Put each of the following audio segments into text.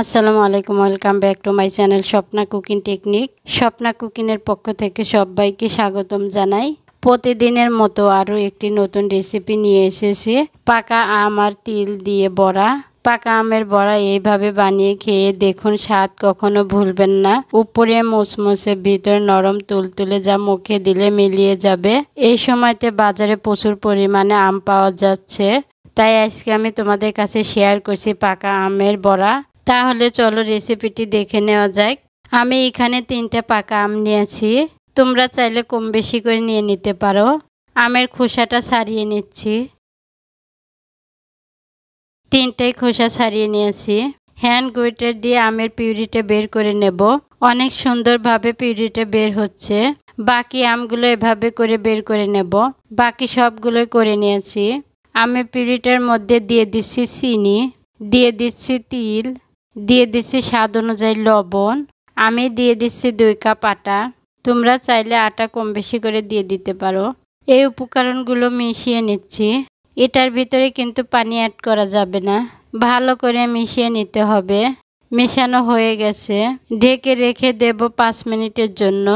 আসসালামু আলাইকুম welcome back to my channel Swapna cooking technique Swapna কুকিংয়ের পক্ষ থেকে সবাইকে স্বাগতম জানাই প্রতিদিনের মতো আরও একটি নতুন রেসিপি নিয়ে এসেছি পাকা আম আর তিল দিয়ে বড়া পাকা আমের বড়া এইভাবে বানিয়ে খেয়ে দেখুন স্বাদ কখনো ভুলবেন না উপরে মুসমুসে ভিতরে নরম তুলতুলে যা মুখে দিলে মিলিয়ে যাবে এই সময়তে বাজারে প্রচুর পরিমাণে আম পাওয়া যাচ্ছে তাই আজকে আমি তোমাদের কাছে শেয়ার করছি পাকা আমের বড়া তাহলে চলো রেসিপিটি দেখে নেওয়া যাক আমি এখানে তিনটা পাকা আম নিয়েছি তোমরা চাইলে কম বেশি করে নিয়ে নিতে পারো আমের খোসাটা ছাড়িয়ে নিচ্ছি তিনটাই খোসা ছাড়িয়ে নিয়েছি হ্যান্ড গুইটার দিয়ে আমের পিউরিটা বের করে নেব অনেক সুন্দরভাবে পিউরিটা বের হচ্ছে বাকি আমগুলো এভাবে করে বের করে নেব বাকি সবগুলো করে নিয়েছি আমের পিউরিটার মধ্যে দিয়ে দিচ্ছি চিনি দিয়ে দিচ্ছি তিল দিয়ে দিচ্ছি স্বাদ অনুযায়ী লবণ আমি দিয়ে দিচ্ছি দুই কাপ আটা তোমরা চাইলে আটা কম বেশি করে দিয়ে দিতে পারো এই উপকরণগুলো মিশিয়ে নিচ্ছি এটার ভিতরে কিন্তু পানি অ্যাড করা যাবে না ভালো করে মিশিয়ে নিতে হবে মেশানো হয়ে গেছে ঢেকে রেখে দেব পাঁচ মিনিটের জন্য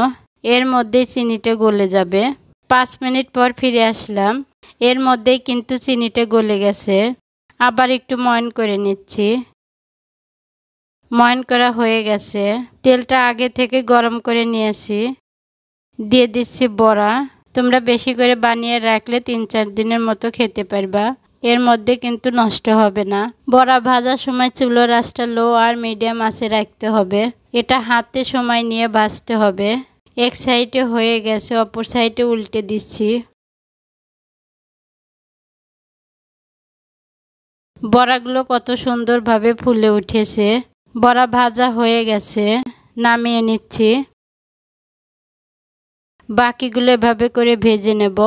এর মধ্যে চিনিটা গলে যাবে পাঁচ মিনিট পর ফিরে আসলাম এর মধ্যেই কিন্তু চিনিটা গলে গেছে আবার একটু ময়ন করে নিচ্ছি ময়ন করা হয়ে গেছে তেলটা আগে থেকে গরম করে নিয়েছি দিয়ে দিচ্ছি বড়া তোমরা বেশি করে বানিয়ে রাখলে তিন চার দিনের মতো খেতে পারবা এর মধ্যে কিন্তু নষ্ট হবে না বড়া ভাজার সময় চুলো রাসটা লো আর মিডিয়াম আছে রাখতে হবে এটা হাতে সময় নিয়ে ভাজতে হবে এক সাইডে হয়ে গেছে অপর সাইডে উল্টে দিচ্ছি বড়াগুলো কত সুন্দরভাবে ফুলে উঠেছে বড়া ভাজা হয়ে গেছে নামিয়ে নিচ্ছি বাকিগুলো এভাবে করে ভেজে নেব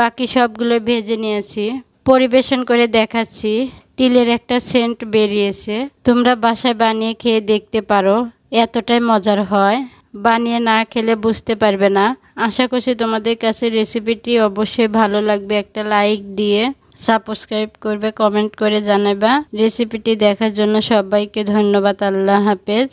বাকি সবগুলো ভেজে নিয়েছি পরিবেশন করে দেখাচ্ছি তিলের একটা সেন্ট বেরিয়েছে তোমরা বাসায় বানিয়ে খেয়ে দেখতে পারো এতটাই মজার হয় বানিয়ে না খেলে বুঝতে পারবে না আশা করছি তোমাদের কাছে রেসিপিটি অবশ্যই ভালো লাগবে একটা লাইক দিয়ে সাবস্ক্রাইব করবে কমেন্ট করে জানাবা রেসিপিটি দেখার জন্য সবাইকে ধন্যবাদ আল্লাহ হাফেজ